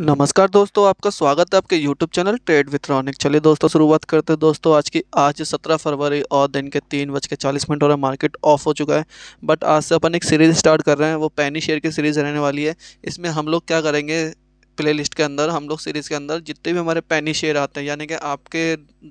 नमस्कार दोस्तों आपका स्वागत है आपके YouTube channel trade with Ronik चलिए दोस्तों शुरुआत करते हैं दोस्तों आज की आज 17 फरवरी और दिन के तीन बज के चालीस मिनट हो रहा है मार्केट ऑफ हो चुका है बट आज से अपन एक सीरीज़ स्टार्ट कर रहे हैं वो पैनी शेयर की सीरीज़ रहने वाली है इसमें हम लोग क्या करेंगे प्ले के अंदर हम लोग सीरीज़ के अंदर जितने भी हमारे पैनी शेयर आते हैं यानी कि आपके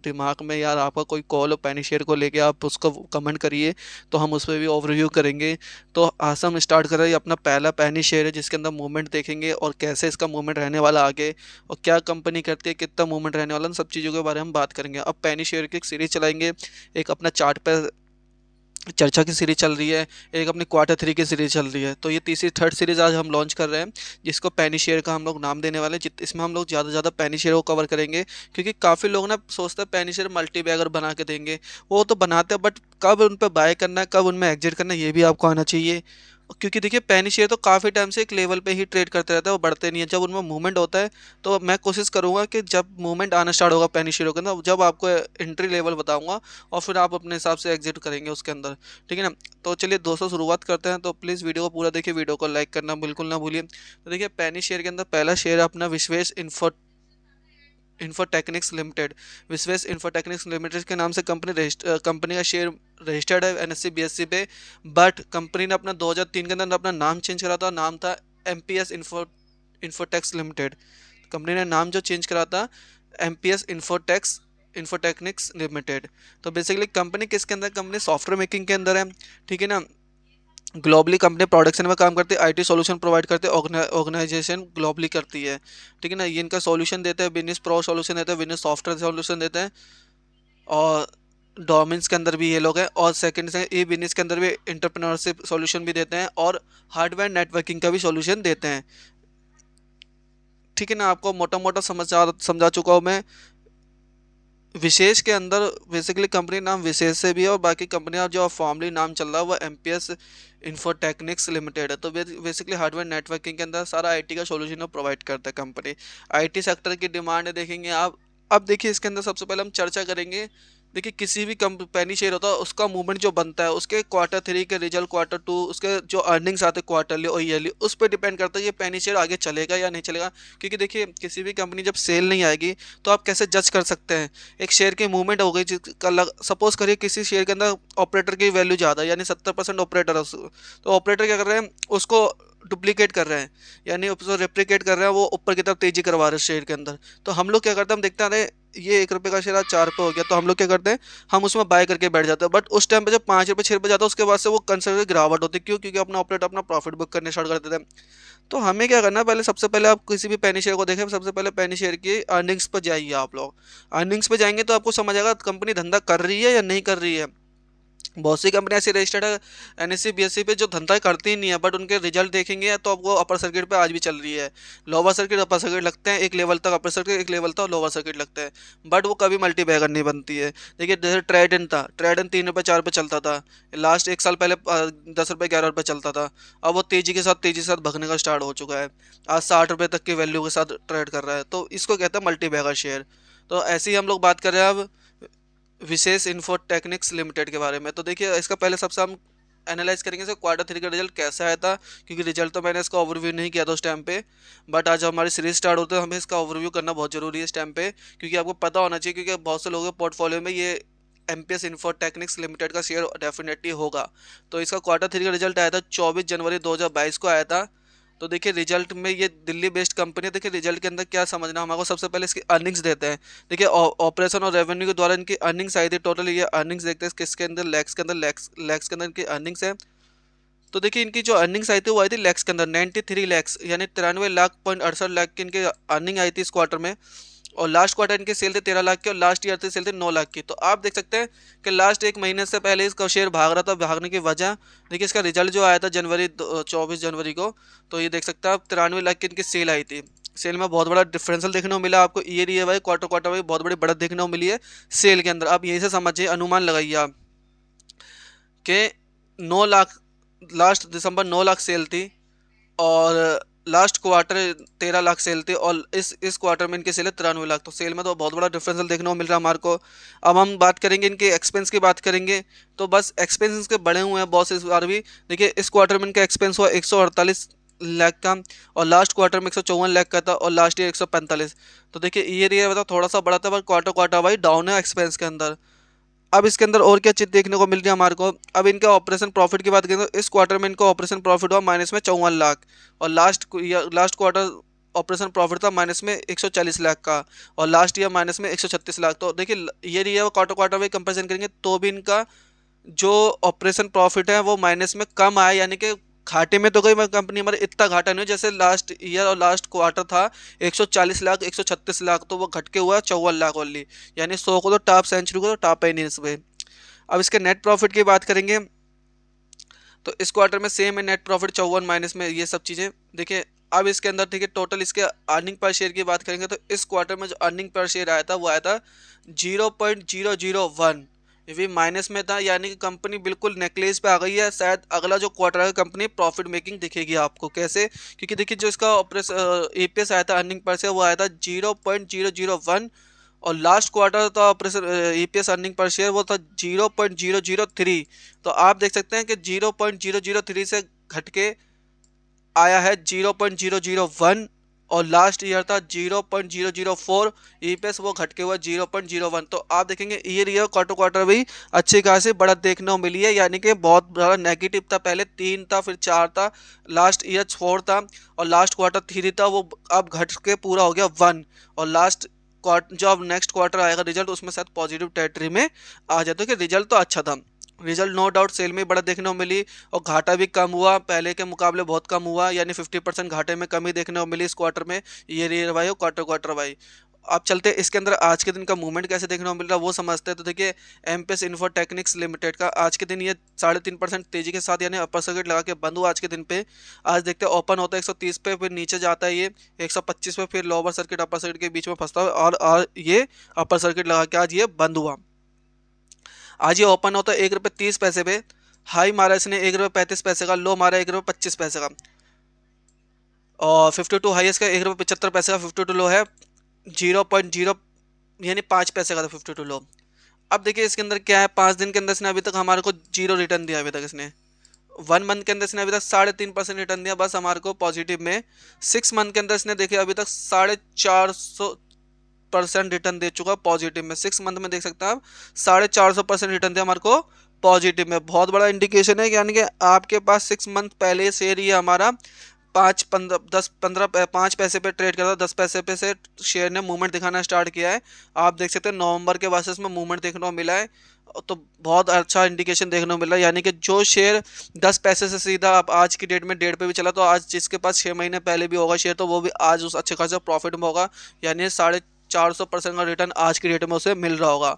दिमाग में यार आपका कोई कॉल और पैनी शेयर को लेके आप उसको कमेंट करिए तो हम उस पर भी ओवरव्यू करेंगे तो आसम स्टार्ट कर रहे हैं अपना पहला पैनी शेयर है जिसके अंदर मूवमेंट देखेंगे और कैसे इसका मूवमेंट रहने वाला आगे और क्या कंपनी करती है कितना मूवमेंट रहने वाला सब चीज़ों के बारे में हम बात करेंगे अब पैनी शेयर की एक सीरीज़ चलाएँगे एक अपना चार्ट चर्चा की सीरीज चल रही है एक अपनी क्वार्टर थ्री की सीरीज चल रही है तो ये तीसरी थर्ड सीरीज आज हम लॉन्च कर रहे हैं जिसको पैनी शेयर का हम लोग नाम देने वाले हैं इसमें हम लोग ज़्यादा से ज़्यादा पैनी शेयर को कवर करेंगे क्योंकि काफ़ी लोग ना सोचते हैं पैनी शेयर मल्टी बैगर बना के देंगे वो तो बनाते हैं बट कब उन पर बाय करना है कब उनमें एग्जिट करना है ये भी आपको आना चाहिए क्योंकि देखिए पैनी शेयर तो काफ़ी टाइम से एक लेवल पे ही ट्रेड करते रहता है वो बढ़ते नहीं है जब उनमें मूवमेंट होता है तो मैं कोशिश करूँगा कि जब मूवमेंट आना स्टार्ट होगा पैनी शेयरों के अंदर जब आपको एंट्री लेवल बताऊँगा और फिर आप अपने हिसाब से एग्जिट करेंगे उसके अंदर ठीक है ना तो चलिए दोस्तों शुरुआत करते हैं तो प्लीज़ वीडियो को पूरा देखिए वीडियो को लाइक करना बिल्कुल ना भूलिए तो देखिए पैनी शेयर के अंदर पहला शेयर अपना Vishwesh info infotechnics limited Vishwesh infotechnics limited के नाम से कंपनी रजिस्टर कंपनी का शेयर रजिस्टर्ड है एस सी पे बट कंपनी ने अपना 2003 के अंदर अपना नाम चेंज करा था नाम था M P S info infotechs limited company ने नाम जो चेंज करा था M P S infotechs infotechnics limited तो बेसिकली कंपनी किसके अंदर कंपनी सॉफ्टवेयर मेकिंग के अंदर है ठीक है ना ग्लोबली कंपनी प्रोडक्शन में काम करती है आईटी सॉल्यूशन प्रोवाइड करते ऑर्गेनाइजेशन ग्लोबली करती है ठीक है ना ये इनका सॉल्यूशन देते हैं बिजनेस प्रो सॉल्यूशन देते हैं बिजनेस सॉफ्टवेयर सॉल्यूशन देते हैं और डोमेंस के अंदर भी ये लोग हैं और सेकंड से ई बिजनेस के अंदर भी इंटरप्रेन्योरशिप सॉल्यूशन भी देते हैं और हार्डवेयर नेटवर्किंग का भी सॉल्यूशन देते हैं ठीक है ना आपको मोटा मोटा समझा समझा चुका हूँ मैं विशेष के अंदर बेसिकली कंपनी नाम विशेष से भी है और बाकी कंपनियाँ जो फॉर्मली नाम चल रहा है वो M P S infotechnics limited है तो बेसिकली हार्डवेयर नेटवर्किंग के अंदर सारा आईटी का सॉल्यूशन प्रोवाइड करता है कंपनी आईटी सेक्टर की डिमांड देखेंगे आप अब देखिए इसके अंदर सबसे पहले हम चर्चा करेंगे देखिए किसी भी कंपनी शेयर होता है उसका मूवमेंट जो बनता है उसके क्वार्टर थ्री के रिजल्ट क्वार्टर टू उसके जो अर्निंग्स आते हैं क्वार्टरली और ईयरली उस पर डिपेंड करता है ये पैनी शेयर आगे चलेगा या नहीं चलेगा क्योंकि देखिए किसी भी कंपनी जब सेल नहीं आएगी तो आप कैसे जज कर सकते हैं एक शेयर की मूवमेंट हो गई जिसका सपोज करिए किसी शेयर के अंदर ऑपरेटर की वैल्यू ज़्यादा यानी सत्तर परसेंट ऑपरेटर है तो ऑपरेटर क्या कर रहे हैं उसको डुप्लीकेट कर रहे हैं यानी उसको रेप्लिकेट कर रहे हैं वो ऊपर की तरफ तेज़ी करवा रहे हैं शेयर के अंदर तो हम लोग क्या करते हैं हम देखते हैं अरे ये एक रुपये का शेयर आज चार रुपये हो गया तो हम लोग क्या करते हैं हम उसमें बाय करके बैठ जाते हैं बट उस टाइम पे जब पाँच रुपये छः रुपये जाता है उसके बाद से वो कंसर्ट गिरावट होती है क्यों क्योंकि अपना ऑपरेट अपना प्रॉफिट बुक करने स्टार्ट करते थे तो हमें क्या करना है पहले सबसे पहले आप किसी भी पैनी शेयर को देखें सबसे पहले पैनी शेयर की अर्निंग्स पर जाइए आप लोग अर्निंग्स पर जाएंगे तो आपको समझ आएगा कंपनी धंधा कर रही है या नहीं कर रही है बहुत सी कंपनी ऐसी रजिस्टर्ड है एन एस सी पे जो धंधा करती ही नहीं है बट उनके रिजल्ट देखेंगे तो अब वो अपर सर्किट पे आज भी चल रही है लोअर सर्किट अपर सर्किट लगते हैं एक लेवल तक अपर सर्किट एक लेवल तक लोअर सर्किट लगते हैं बट वो कभी मल्टी बैगर नहीं बनती है देखिए जैसे ट्रेडन था ट्रेडन तीन रुपये चार रुपये चलता था लास्ट एक साल पहले दस रुपये ग्यारह रुपये चलता था अब वो तेज़ी के साथ तेज़ी के साथ भगने का स्टार्ट हो चुका है आज साठ रुपये तक की वैल्यू के साथ ट्रेड कर रहा है तो इसको कहते हैं मल्टी बैगर शेयर तो ऐसे ही हम लोग बात कर रहे हैं अब विशेष इन्फो टेक्निक्स लिमिटेड के बारे में तो देखिए इसका पहले सबसे हम एनालाइज करेंगे क्वार्टर थ्री का रिजल्ट कैसा आया था क्योंकि रिजल्ट तो मैंने इसका ओवरव्यू नहीं किया था उस टाइम पे बट आज हमारी सीरीज स्टार्ट होते हमें इसका ओवरव्यू करना बहुत जरूरी है इस टाइम पे क्योंकि आपको पता होना चाहिए क्योंकि बहुत से लोगों के पोर्टफोलियो में ये M P S info technics limited का शेयर डेफिनेटली होगा तो इसका क्वार्टर थ्री का रिजल्ट आया था चौबीस जनवरी दो हज़ार बाईस को आया था तो देखिए रिजल्ट में ये दिल्ली बेस्ड कंपनी है देखिए रिजल्ट के अंदर क्या समझना हमारे सबसे पहले इसकी अर्निंग्स देते हैं देखिए ऑपरेशन और रेवेन्यू के द्वारा इनकी अर्निंग्स आई थी टोटल ये अर्निंग्स देखते हैं किसके अंदर लैक्स के अंदर लैक्स लैक्स के अंदर इनकी अर्निंग्स है तो देखिए इनकी जो अर्निंग्स आई थी वो आई थी लैक्स के अंदर नाइन्टी थ्री लैक्स यानी तिरानवे लाख पॉइंट अड़सठ लाख की इनकी अर्निंग आई थी इस क्वार्टर में और लास्ट क्वार्टर इनके सेल थे तेरह लाख के और लास्ट ईयर थे सेल थे नौ लाख की तो आप देख सकते हैं कि लास्ट एक महीने से पहले इसका शेयर भाग रहा था भागने की वजह देखिए इसका रिजल्ट जो आया था जनवरी चौबीस जनवरी को तो ये देख सकते हैं आप तिरानवे लाख की इनकी सेल आई थी सेल में बहुत बड़ा डिफरेंसल देखने को मिला आपको year year Y quarter quarter Y बहुत बड़ी बढ़त देखने को मिली है सेल के अंदर आप यहीं से समझिए अनुमान लगाइए आप कि नौ लाख लास्ट दिसंबर नौ लाख सेल थी और लास्ट क्वार्टर तेरह लाख सेल थे और इस इस क्वार्टर में इनकी सेल है तिरानवे लाख तो सेल में तो बहुत बड़ा डिफरेंस देखने को मिल रहा है हमारे को अब हम बात करेंगे इनके एक्सपेंस की बात करेंगे तो बस एक्सपेंस इनके बढ़े हुए हैं बहुत इस बार भी देखिए इस क्वार्टर में इनका एक्सपेंस हुआ एक लाख का और लास्ट क्वार्टर में एक लाख का था और लास्ट ईयर एक तो देखिए ईयर ईयर मतलब थोड़ा सा बड़ा था पर क्वार्टर क्वार्टर वाई डाउन है एक्सपेंस के अंदर अब इसके अंदर और क्या चीज़ देखने को मिल रही है हमारे को अब इनका ऑपरेशन प्रॉफिट की बात करें तो इस क्वार्टर में इनका ऑपरेशन प्रॉफिट हुआ माइनस में चौवन लाख और last last quarter operation profit था माइनस में 140 लाख का और लास्ट ईयर माइनस में 136 लाख तो देखिए ये रही है वो क्वार्टर क्वार्टर में कंपेरिजन करेंगे तो भी इनका जो ऑपरेशन प्रॉफिट है वो माइनस में कम आया यानी कि घाटे में तो गई कंपनी हमारे इतना घाटा नहीं जैसे लास्ट ईयर और लास्ट क्वार्टर था 140 लाख 136 लाख तो वो घट के हुआ चौवन लाख ओनली यानी सौ को तो टॉप सेंचुरी को तो टॉप है नहीं इसमें अब इसके नेट प्रॉफिट की बात करेंगे तो इस क्वार्टर में सेम है नेट प्रॉफिट चौवन माइनस में ये सब चीज़ें देखिए अब इसके अंदर ठीक है टोटल इसके अर्निंग पर शेयर की बात करेंगे तो इस क्वार्टर में जो अर्निंग पर शेयर आया था वो आया था zero point zero zero one भी माइनस में था यानी कि कंपनी बिल्कुल नेकलेस पे आ गई है शायद अगला जो क्वार्टर है कंपनी प्रॉफिट मेकिंग दिखेगी आपको कैसे क्योंकि देखिए जो इसका ऑपरेशन ए पी एस आया था अर्निंग पर से वो आया था zero point zero zero one और लास्ट क्वार्टर था operation E P S earning per share वो था zero point zero zero three तो आप देख सकते हैं कि zero point zero zero three से घट के आया है zero point zero zero one और लास्ट ईयर था 0.004 पॉइंट e वो घटके हुआ 0.01 तो आप देखेंगे ईयर ईयर क्वार्टर क्वार्टर भी अच्छी खासी बढ़त देखने को मिली है यानी कि बहुत ज़्यादा नेगेटिव था पहले तीन था फिर चार था लास्ट ईयर फोर था और लास्ट क्वार्टर थ्री था वो अब घट के पूरा हो गया वन और लास्ट जो अब नेक्स्ट क्वार्टर आएगा रिजल्ट उसमें शायद पॉजिटिव टेरेटरी में आ जाता है कि रिजल्ट तो अच्छा था रिजल्ट नो डाउट सेल में बड़ा देखने को मिली और घाटा भी कम हुआ पहले के मुकाबले बहुत कम हुआ यानी 50 परसेंट घाटे में कमी देखने को मिली इस क्वार्टर में ये रेयर वाई और क्वार्टर क्वार्टर वाई आप चलते इसके अंदर आज के दिन का मूवमेंट कैसे देखने को मिल रहा है वो समझते हैं तो देखिए M P S technics limited का आज के दिन ये साढ़े तीन परसेंट तेजी के साथ यानी अपर सर्किट लगा के बंद हुआ आज के दिन पे आज देखते हैं ओपन होता है एक सौ तीस पे फिर नीचे जाता है ये एक सौ पच्चीस पे फिर लोअर सर्किट अपर सर्किट के बीच में फंसता है और, और ये अपर सर्किट लगा के आज ये बंद हुआ आज ये ओपन होता तो है एक रुपये तीस पैसे पे हाई मारा इसने एक रुपये पैंतीस पैसे का लो मारा एक रुपये पच्चीस पैसे का और फिफ्टी टू हाइस्ट का एक रुपये पचहत्तर पैसे का फिफ्टी टू लो है जीरो पॉइंट जीरो यानी पाँच पैसे का था फिफ्टी टू लो अब देखिए इसके अंदर क्या है पाँच दिन के अंदर इसने अभी तक हमारे को जीरो रिटर्न दिया अभी तक इसने वन मंथ के अंदर इसने अभी तक साढ़े तीन परसेंट रिटर्न दिया बस हमारे को पॉजिटिव में सिक्स मंथ के अंदर इसने देखिए अभी तक साढ़े चार सौ परसेंट रिटर्न दे चुका पॉजिटिव में सिक्स मंथ में देख सकते हैं आप साढ़े चार सौ परसेंट रिटर्न दिया हमारे को पॉजिटिव में बहुत बड़ा इंडिकेशन है यानी कि आपके पास सिक्स मंथ पहले शेयर ही हमारा पाँच पंद्रह दस पंद्रह पाँच पैसे पे ट्रेड करता दस पैसे पे से शेयर ने मूवमेंट दिखाना स्टार्ट किया है आप देख सकते हैं नवंबर के वर्सेस में मूवमेंट देखने को मिला है तो बहुत अच्छा इंडिकेशन देखने को मिला यानी कि जो शेयर दस पैसे से सीधा आप आज की डेट में डेढ़ पे भी चला तो आज जिसके पास छः महीने पहले भी होगा शेयर तो वो भी आज उस अच्छे खासा प्रॉफिट में होगा यानी साढ़े चार परसेंट का रिटर्न आज की डेट में उसे मिल रहा होगा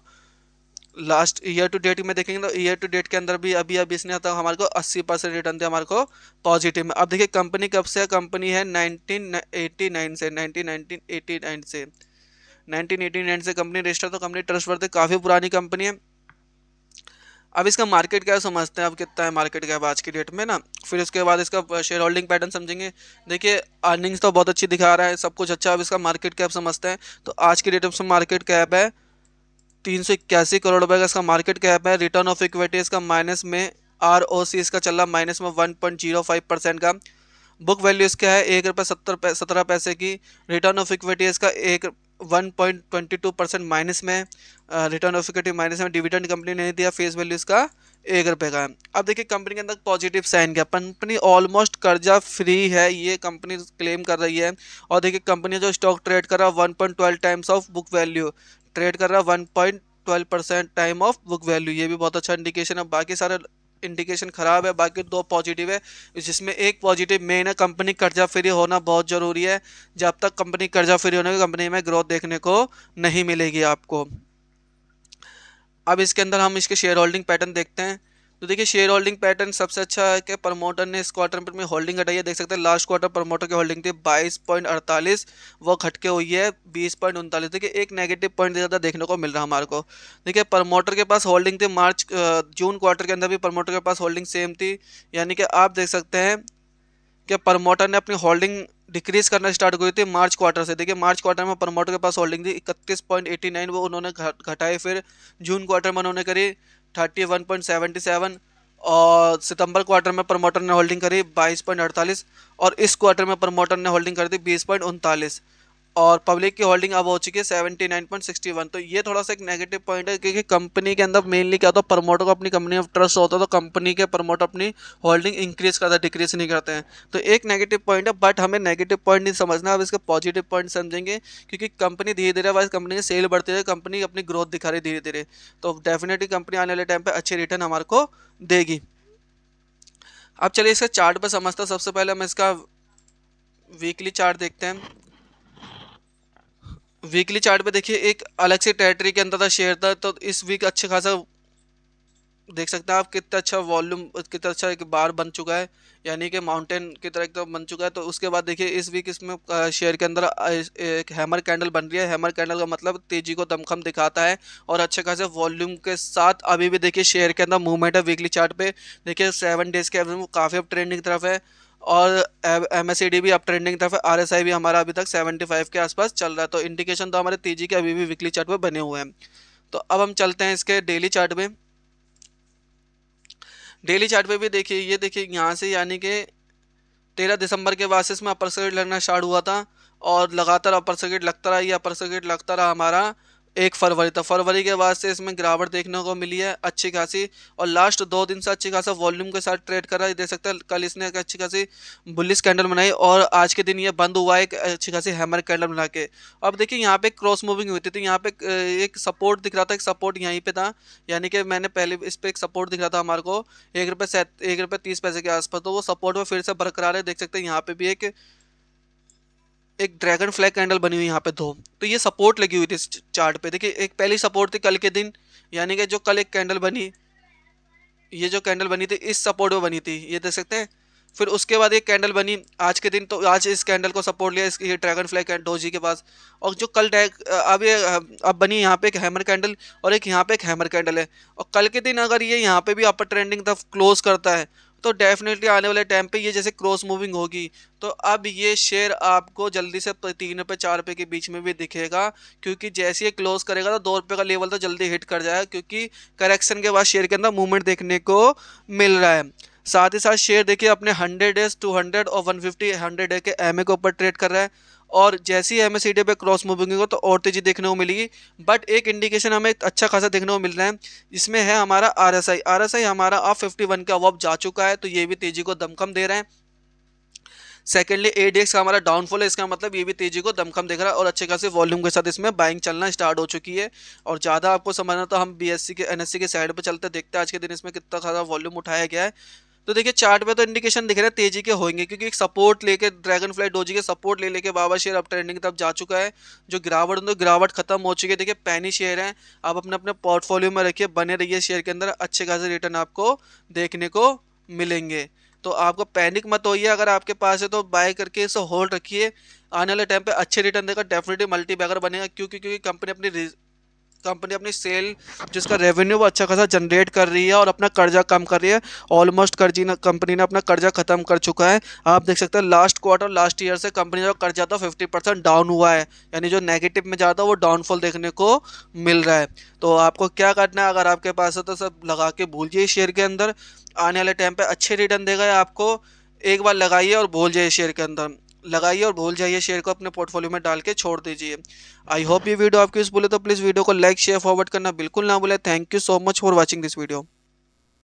लास्ट ईयर टू डेट में देखेंगे तो ईयर टू डेट के अंदर भी अभी अभी इसने तक तो हमारे को 80 परसेंट रिटर्न दिया हमारे को पॉजिटिव में अब देखिए कंपनी कब से कंपनी है 1989 से 1989 से 1989 से कंपनी रजिस्टर तो कंपनी ट्रस्ट वर्थ काफ़ी पुरानी कंपनी है अब इसका मार्केट क्या समझते हैं अब कितना है मार्केट कैप आज की डेट में ना फिर उसके बाद इसका शेयर होल्डिंग पैटर्न समझेंगे देखिए अर्निंग्स तो बहुत अच्छी दिखा रहा है सब कुछ अच्छा अब इसका मार्केट कैप समझते हैं तो आज की डेट में मार्केट कैप है तीन सौ इक्यासी करोड़ रुपए का इसका मार्केट कैप है रिटर्न ऑफ इक्विटी इसका माइनस में आर ओ सी इसका चल रहा माइनस में one point zero five percent का बुक वैल्यू इसका है एक रुपये सत्तर सत्रह पैसे की रिटर्न ऑफ इक्विटी इसका एक 1.22 परसेंट माइनस में रिटर्न ऑफ इक्विटी माइनस में डिविडेंड कंपनी ने दिया फेस वैल्यू इसका एक रुपये का अब देखिए कंपनी के अंदर पॉजिटिव साइन क्या कंपनी ऑलमोस्ट कर्जा फ्री है ये कंपनी क्लेम कर रही है और देखिए कंपनी जो स्टॉक ट्रेड कर रहा है one point twelve times of book value trade कर रहा है one point twelve percent time of book value ये भी बहुत अच्छा इंडिकेशन है बाकी सारे इंडिकेशन ख़राब है बाकी दो पॉजिटिव है जिसमें एक पॉजिटिव मेन है कंपनी कर्जा फ्री होना बहुत ज़रूरी है जब तक कंपनी कर्जा फ्री होने कंपनी में ग्रोथ देखने को नहीं मिलेगी आपको अब इसके अंदर हम इसके शेयर होल्डिंग पैटर्न देखते हैं तो देखिए शेयर होल्डिंग पैटर्न सबसे अच्छा है कि प्रमोटर ने इस क्वार्टर में होल्डिंग घटाई है देख सकते हैं लास्ट क्वार्टर प्रमोटर की होल्डिंग थी 22.48 वो घटके हुई है उनतालीस देखिए एक नेगेटिव पॉइंट ज़्यादा देखने को मिल रहा है हमारे को देखिए प्रमोटर के पास होल्डिंग थी मार्च जून क्वार्टर के अंदर भी प्रमोटर के पास होल्डिंग सेम थी यानी कि आप देख सकते हैं कि प्रमोटर ने अपनी होल्डिंग डिक्रीज करना स्टार्ट हुई थी मार्च क्वार्टर से देखिए मार्च क्वार्टर में प्रमोटर के पास होल्डिंग थी इकतीस पॉइंट एटी नाइन वो उन्होंने घटाई फिर जून क्वार्टर में उन्होंने करी thirty one point seventy seven और सितंबर क्वार्टर में प्रमोटर ने होल्डिंग करी बाईस पॉइंट अड़तालीस और इस क्वार्टर में प्रमोटर ने होल्डिंग कर दी बीस पॉइंट उनतालीस और पब्लिक की होल्डिंग अब हो चुकी है seventy nine point sixty one तो ये थोड़ा सा एक नेगेटिव पॉइंट है क्योंकि कंपनी के अंदर मेनली क्या होता है प्रमोटर को अपनी कंपनी ऑफ ट्रस्ट होता है तो कंपनी के प्रमोटर अपनी होल्डिंग इंक्रीज करता है डिक्रीज नहीं करते हैं तो एक नेगेटिव पॉइंट है बट हमें नेगेटिव पॉइंट नहीं समझना अब इसके पॉजिटिव पॉइंट समझेंगे क्योंकि कंपनी धीरे धीरे वाइज कंपनी की सेल बढ़ती रही कंपनी अपनी ग्रोथ दिखा रही धीरे धीरे तो डेफिनेटली कंपनी आने वाले टाइम पर अच्छे रिटर्न हमारे को देगी अब चलिए इसका चार्ट पर समझते हैं सबसे पहले हम इसका वीकली चार्ट देखते हैं वीकली चार्ट पे देखिए एक अलग से टेरिटरी के अंदर था शेयर था तो इस वीक अच्छे खासा देख सकते हैं आप कितना अच्छा वॉल्यूम कितना अच्छा एक बार बन चुका है यानी कि माउंटेन की तरह एकदम बन चुका है तो उसके बाद देखिए इस वीक इसमें शेयर के अंदर एक हैमर कैंडल बन रही है हैमर कैंडल का मतलब तेजी को दमखम दिखाता है और अच्छे खासे वॉल्यूम के साथ अभी भी देखिए शेयर के अंदर मूवमेंट है वीकली चार्ट पे देखिए सेवन डेज़ के अभी काफ़ी अब ट्रेंडिंग की तरफ है और एम एस भी अब ट्रेंडिंग तरफ आर एस आई भी हमारा अभी तक 75 के आसपास चल रहा है तो इंडिकेशन तो हमारे तेजी के अभी भी वीकली चार्ट में बने हुए हैं तो अब हम चलते हैं इसके डेली चार्ट में डेली चार्ट में भी देखिए ये देखिए यहाँ से यानी कि तेरह दिसंबर के से इसमें अपर सर्किट लगना स्टार्ट हुआ था और लगातार अपर सर्किट लगता रहा ये अपर सर्किट लगता रहा हमारा एक फरवरी तक तो फरवरी के बाद से इसमें गिरावट देखने को मिली है अच्छी खासी और लास्ट दो दिन से अच्छी खासा वॉल्यूम के साथ ट्रेड कर रहा है देख सकते हैं कल इसने एक अच्छी खासी बुलिस कैंडल बनाई और आज के दिन ये बंद हुआ है एक अच्छी खासी हैमर कैंडल बना के अब देखिए यहाँ पे क्रॉस मूविंग हुई थी तो यहाँ पे एक सपोर्ट दिख रहा था एक सपोर्ट यहीं पर था यानी कि मैंने पहले इस पर एक सपोर्ट दिख रहा था हमारे को एक रुपये एक रुपये तीस पैसे के आसपास तो वो सपोर्ट में फिर से बरकरार है देख सकते हैं यहाँ पे भी एक एक ड्रैगन फ्लैग कैंडल बनी हुई यहाँ पे दो तो ये सपोर्ट लगी हुई थी इस चार्ट पे देखिए एक पहली सपोर्ट थी कल के दिन यानी कि जो कल एक कैंडल बनी ये जो कैंडल बनी थी इस सपोर्ट में बनी थी ये देख सकते हैं फिर उसके बाद ये कैंडल बनी आज के दिन तो आज इस कैंडल को सपोर्ट लिया इस ये ड्रैगन फ्लाई डोजी के पास और जो कल अब ये अब बनी यहाँ पे एक हैमर कैंडल और एक यहाँ पे एक हैमर कैंडल है और कल के दिन अगर ये यहाँ पे भी अपर ट्रेंडिंग तक क्लोज करता है तो डेफिनेटली आने वाले टाइम पे ये जैसे क्रॉस मूविंग होगी तो अब ये शेयर आपको जल्दी से तीन रुपये चार रुपये के बीच में भी दिखेगा क्योंकि जैसे ये क्लोज करेगा तो दो रुपये का लेवल तो जल्दी हिट कर जाएगा क्योंकि करेक्शन के बाद शेयर के अंदर मूवमेंट देखने को मिल रहा है साथ ही साथ शेयर देखिए अपने हंड्रेड डेज टू हंड्रेड और वन फिफ्टी हंड्रेड डे के एम ए के ऊपर ट्रेड कर रहा है और जैसे ही एम एस पे क्रॉस मूविंग होगा तो और तेज़ी देखने को मिलेगी बट एक इंडिकेशन हमें एक अच्छा खासा देखने को मिल रहा है इसमें है हमारा R S I R S I हमारा अब फिफ्टी वन के अवॉप जा चुका है तो ये भी तेज़ी को दमखम दे रहे हैं सेकेंडली ए डी एक्स का हमारा डाउनफॉल है इसका मतलब ये भी तेजी को दमखम देख रहा है और अच्छे खासे वॉल्यूम के साथ इसमें बाइंग चलना स्टार्ट हो चुकी है और ज़्यादा आपको समझना तो हम बी एस सी के एन एस सी के साइड पर चलते देखते हैं आज के दिन इसमें कितना खासा वॉल्यूम उठाया गया है तो देखिए चार्ट में तो इंडिकेशन दिख रहा है तेजी के होंगे क्योंकि एक सपोर्ट लेके ड्रैगन फ्लाई डोजी के सपोर्ट ले लेके बाबा शेयर अब ट्रेंडिंग तरफ जा चुका है जो गिरावट तो गिरावट खत्म हो चुकी है देखिए पैनी शेयर है आप अपने अपने पोर्टफोलियो में रखिए बने रहिए शेयर के अंदर अच्छे खासे रिटर्न आपको देखने को मिलेंगे तो आपको पैनिक मत होइए अगर आपके पास है तो बाय करके इसे होल्ड रखिए आने वाले टाइम पे अच्छे रिटर्न देगा डेफिनेटली मल्टी बैगर बनेगा क्योंकि क्योंकि कंपनी अपनी कंपनी अपनी सेल जिसका रेवेन्यू वो अच्छा खासा जनरेट कर रही है और अपना कर्जा कम कर रही है ऑलमोस्ट कर्जी न, कंपनी ने अपना कर्जा खत्म कर चुका है आप देख सकते हैं लास्ट क्वार्टर लास्ट ईयर से कंपनी का कर्जा तो फिफ्टी परसेंट डाउन हुआ है यानी जो नेगेटिव में जा रहा था वो डाउनफॉल देखने को मिल रहा है तो आपको क्या करना है अगर आपके पास है तो सब लगा के भूलिए शेयर के अंदर आने वाले टाइम पर अच्छे रिटर्न देगा आपको एक बार लगाइए और भूल जाइए शेयर के अंदर लगाइए और भूल जाइए शेयर को अपने पोर्टफोलियो में डाल के छोड़ दीजिए आई होप ये वीडियो आपकी यूज़फुल है तो प्लीज़ वीडियो को लाइक शेयर फॉरवर्ड करना बिल्कुल ना भूलें thank you so much for watching this video